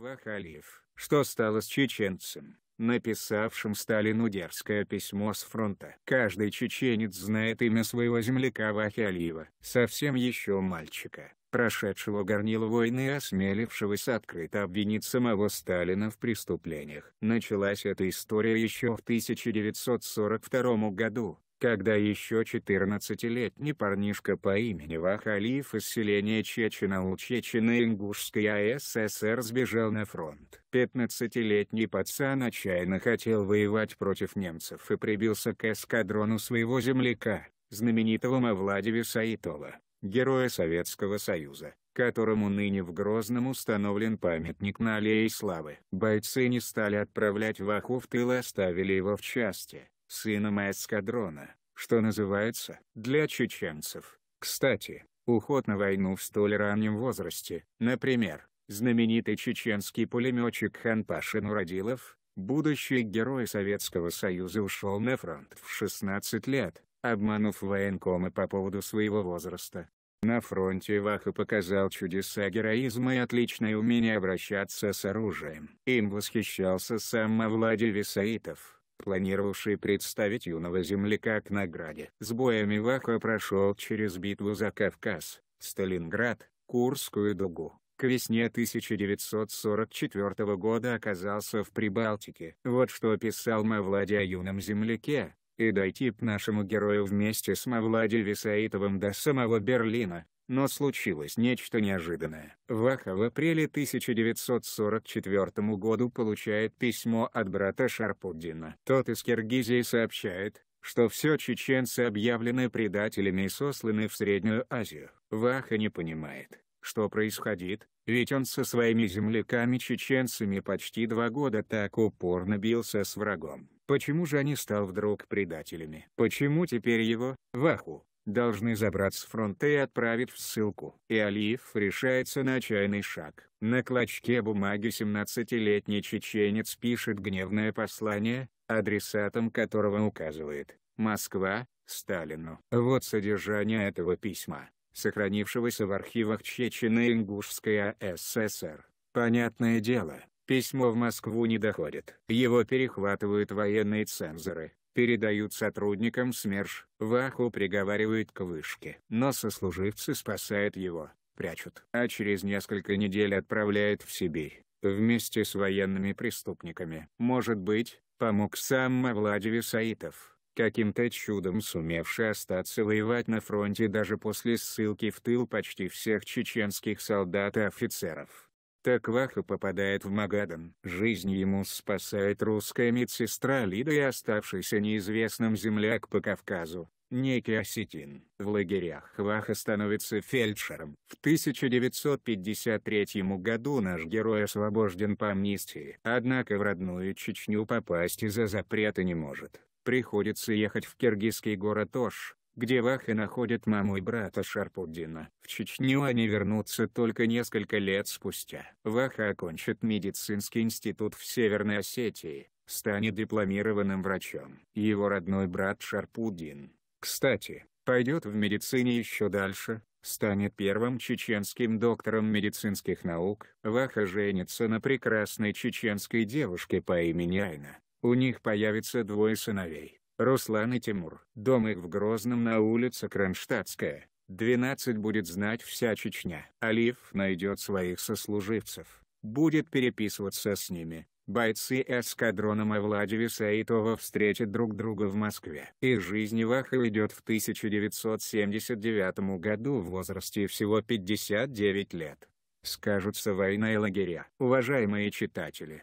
Вахалиев, что стало с чеченцем, написавшим Сталину дерзкое письмо с фронта. Каждый чеченец знает имя своего земляка Вахалиева, совсем еще мальчика, прошедшего горнило войны и осмелившегося открыто обвинить самого Сталина в преступлениях. Началась эта история еще в 1942 году, когда еще 14-летний парнишка по имени Вахалиев из селения Чечена у ингушской АССР сбежал на фронт. 15-летний пацан отчаянно хотел воевать против немцев и прибился к эскадрону своего земляка, знаменитого Мавладеви Саитова, героя Советского Союза которому ныне в Грозном установлен памятник на Аллее Славы. Бойцы не стали отправлять Ваху в тыл и оставили его в части, сыном эскадрона, что называется, для чеченцев. Кстати, уход на войну в столь раннем возрасте, например, знаменитый чеченский пулеметчик Ханпашин Уродилов, будущий герой Советского Союза ушел на фронт в 16 лет, обманув военкомы по поводу своего возраста. На фронте Ваха показал чудеса героизма и отличное умение обращаться с оружием. Им восхищался сам Мавлади Висаитов планировавший представить юного земляка к награде. С боями вахо прошел через битву за Кавказ, Сталинград, Курскую дугу. К весне 1944 года оказался в Прибалтике. Вот что писал Мавлади о юном земляке, и дойти к нашему герою вместе с Мавлади Висаитовым до самого Берлина, но случилось нечто неожиданное. Ваха в апреле 1944 году получает письмо от брата Шарпуддина. Тот из Киргизии сообщает, что все чеченцы объявлены предателями и сосланы в Среднюю Азию. Ваха не понимает, что происходит, ведь он со своими земляками-чеченцами почти два года так упорно бился с врагом. Почему же они стал вдруг предателями? Почему теперь его, Ваху, должны забрать с фронта и отправить в ссылку. И Алиев решается на отчаянный шаг. На клочке бумаги 17-летний чеченец пишет гневное послание, адресатом которого указывает «Москва, Сталину». Вот содержание этого письма, сохранившегося в архивах Чечено-Ингушской ССР. Понятное дело, письмо в Москву не доходит. Его перехватывают военные цензоры передают сотрудникам СМЕРШ, Ваху приговаривают к вышке. Но сослуживцы спасают его, прячут, а через несколько недель отправляют в Сибирь, вместе с военными преступниками. Может быть, помог сам Мавладеви Саитов, каким-то чудом сумевший остаться воевать на фронте даже после ссылки в тыл почти всех чеченских солдат и офицеров. Так Ваха попадает в Магадан. Жизнь ему спасает русская медсестра Лида и оставшийся неизвестным земляк по Кавказу, некий осетин. В лагерях Ваха становится фельдшером. В 1953 году наш герой освобожден по амнистии. Однако в родную Чечню попасть из-за запрета не может. Приходится ехать в киргизский город Ош, где Ваха находит маму и брата Шарпуддина. В Чечню они вернутся только несколько лет спустя. Ваха окончит медицинский институт в Северной Осетии, станет дипломированным врачом. Его родной брат Шарпуддин, кстати, пойдет в медицине еще дальше, станет первым чеченским доктором медицинских наук. Ваха женится на прекрасной чеченской девушке по имени Айна. У них появится двое сыновей. Руслан и Тимур. Дом их в Грозном на улице Кронштадтская. 12 будет знать вся Чечня. Алиф найдет своих сослуживцев. Будет переписываться с ними. Бойцы эскадрона Мавладеви Саитова встретят друг друга в Москве. И жизнь Иваха идет в 1979 году в возрасте всего 59 лет. Скажутся война и лагеря. Уважаемые читатели!